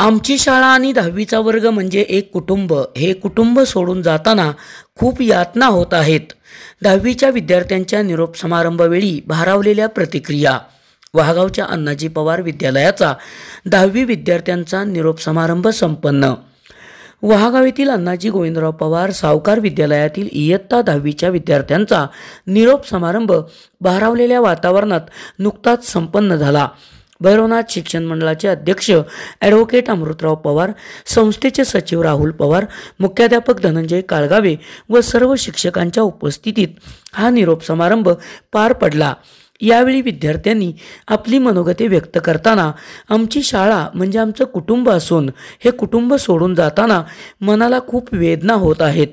आमची शाळा आणि दहावीचा वर्ग म्हणजे एक कुटुंब हे कुटुंब सोडून जाताना खूप यातना होत आहेत दहावीच्या विद्यार्थ्यांच्या निरोप समारंभावेळी भारावलेल्या प्रतिक्रिया वाहगावच्या अण्णाजी पवार विद्यालयाचा दहावी विद्यार्थ्यांचा निरोप समारंभ संपन्न वहागाव येथील अण्णाजी गोविंदराव पवार सावकार विद्यालयातील इयत्ता दहावीच्या विद्यार्थ्यांचा निरोप समारंभ भारावलेल्या वातावरणात नुकताच संपन्न झाला भैरवनाथ शिक्षण मंडळाचे अध्यक्ष ॲडव्होकेट अमृतराव पवार संस्थेचे सचिव राहुल पवार मुख्याध्यापक धनंजय काळगावे व सर्व शिक्षकांच्या उपस्थितीत हा निरोप समारंभ पार पडला यावेळी विद्यार्थ्यांनी आपली मनोगते व्यक्त करताना आमची शाळा म्हणजे आमचं कुटुंब असून हे कुटुंब सोडून जाताना मनाला खूप वेदना होत आहेत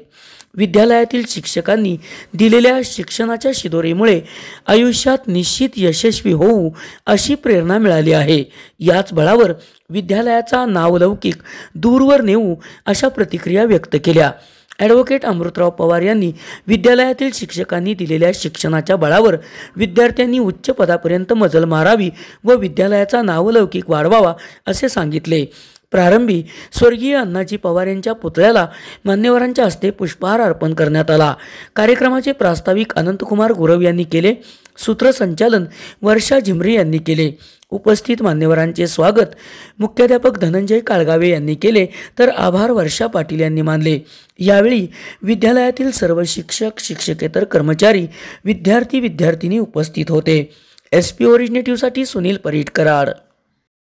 विद्यालयातील शिक्षकांनी दिलेल्या शिक्षणाच्या शिदोरीमुळे आयुष्यात निश्चित यशस्वी होऊ अशी प्रेरणा मिळाली आहे याच बळावर विद्यालयाचा नावलौकिक दूरवर नेऊ अशा प्रतिक्रिया व्यक्त केल्या ॲडव्होकेट अमृतराव पवार यांनी विद्यालयातील शिक्षकांनी दिलेल्या शिक्षणाच्या बळावर विद्यार्थ्यांनी उच्च पदापर्यंत मजल मारावी व विद्यालयाचा नावलौकिक वाढवावा असे सांगितले प्रारंभी स्वर्गीय अण्णाजी पवार यांच्या पुतळ्याला मान्यवरांच्या हस्ते पुष्पहार अर्पण करण्यात आला कार्यक्रमाचे प्रास्ताविक अनंतकुमार गुरव यांनी केले सूत्रसंचालन वर्षा झिमरे यांनी केले उपस्थित मान्यवरांचे स्वागत मुख्याध्यापक धनंजय काळगावे यांनी केले तर आभार वर्षा पाटील यांनी मानले यावेळी विद्यालयातील सर्व शिक्षक शिक्षकेतर कर्मचारी विद्यार्थी विद्यार्थिनी उपस्थित होते एस पी ओरिजिनेटिव्हसाठी सुनील परीटकराड